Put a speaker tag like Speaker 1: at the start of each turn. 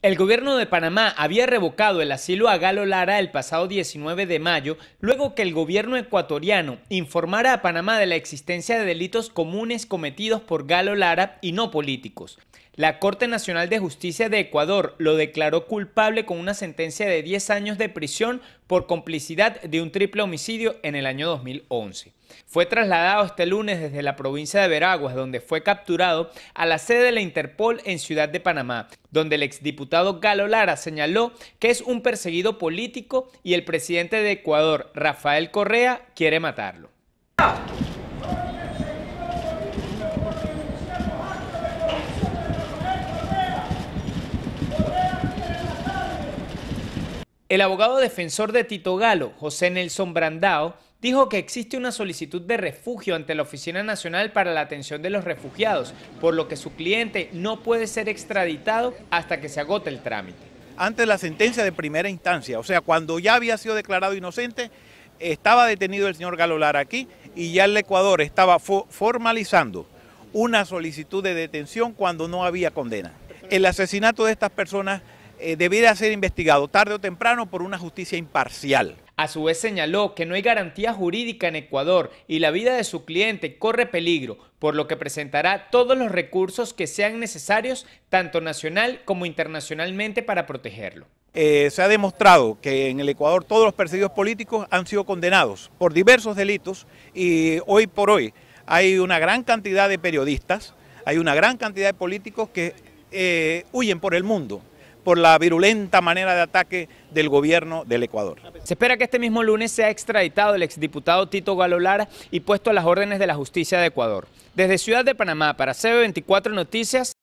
Speaker 1: El gobierno de Panamá había revocado el asilo a Galo Lara el pasado 19 de mayo, luego que el gobierno ecuatoriano informara a Panamá de la existencia de delitos comunes cometidos por Galo Lara y no políticos. La Corte Nacional de Justicia de Ecuador lo declaró culpable con una sentencia de 10 años de prisión por complicidad de un triple homicidio en el año 2011. Fue trasladado este lunes desde la provincia de Veraguas, donde fue capturado, a la sede de la Interpol en Ciudad de Panamá, donde el exdiputado Galo Lara señaló que es un perseguido político y el presidente de Ecuador, Rafael Correa, quiere matarlo. El abogado defensor de Tito Galo, José Nelson Brandao, dijo que existe una solicitud de refugio ante la Oficina Nacional para la Atención de los Refugiados, por lo que su cliente no puede ser extraditado hasta que se
Speaker 2: agote el trámite. Antes de la sentencia de primera instancia, o sea, cuando ya había sido declarado inocente, estaba detenido el señor Galo aquí y ya el Ecuador estaba formalizando una solicitud de detención cuando no había condena. El asesinato de estas personas eh, debiera ser investigado tarde o temprano por una justicia imparcial.
Speaker 1: A su vez señaló que no hay garantía jurídica en Ecuador y la vida de su cliente corre peligro, por lo que presentará todos los recursos que sean necesarios, tanto nacional como internacionalmente, para protegerlo.
Speaker 2: Eh, se ha demostrado que en el Ecuador todos los perseguidos políticos han sido condenados por diversos delitos y hoy por hoy hay una gran cantidad de periodistas, hay una gran cantidad de políticos que eh, huyen por el mundo por la virulenta manera de ataque del gobierno del Ecuador. Se espera que este mismo lunes
Speaker 1: sea extraditado el exdiputado Tito Galolara y puesto a las órdenes de la justicia de Ecuador. Desde Ciudad de Panamá para CB24 Noticias.